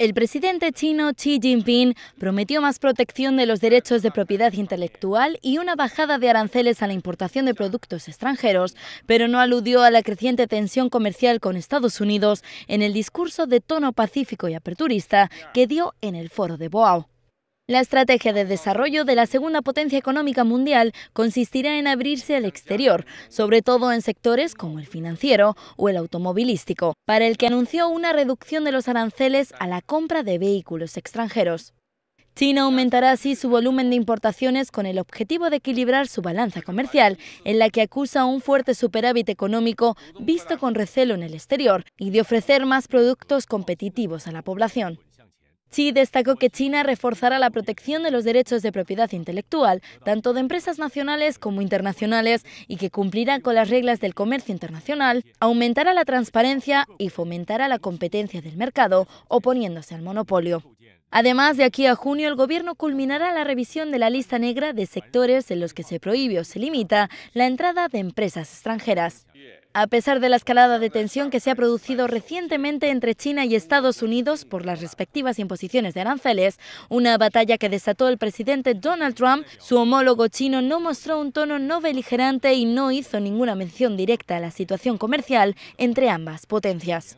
El presidente chino Xi Jinping prometió más protección de los derechos de propiedad intelectual y una bajada de aranceles a la importación de productos extranjeros, pero no aludió a la creciente tensión comercial con Estados Unidos en el discurso de tono pacífico y aperturista que dio en el foro de Boao. La estrategia de desarrollo de la segunda potencia económica mundial consistirá en abrirse al exterior, sobre todo en sectores como el financiero o el automovilístico, para el que anunció una reducción de los aranceles a la compra de vehículos extranjeros. China aumentará así su volumen de importaciones con el objetivo de equilibrar su balanza comercial, en la que acusa un fuerte superávit económico visto con recelo en el exterior y de ofrecer más productos competitivos a la población. Xi destacó que China reforzará la protección de los derechos de propiedad intelectual, tanto de empresas nacionales como internacionales, y que cumplirá con las reglas del comercio internacional, aumentará la transparencia y fomentará la competencia del mercado, oponiéndose al monopolio. Además, de aquí a junio, el Gobierno culminará la revisión de la lista negra de sectores en los que se prohíbe o se limita la entrada de empresas extranjeras. A pesar de la escalada de tensión que se ha producido recientemente entre China y Estados Unidos por las respectivas imposiciones de aranceles, una batalla que desató el presidente Donald Trump, su homólogo chino no mostró un tono no beligerante y no hizo ninguna mención directa a la situación comercial entre ambas potencias.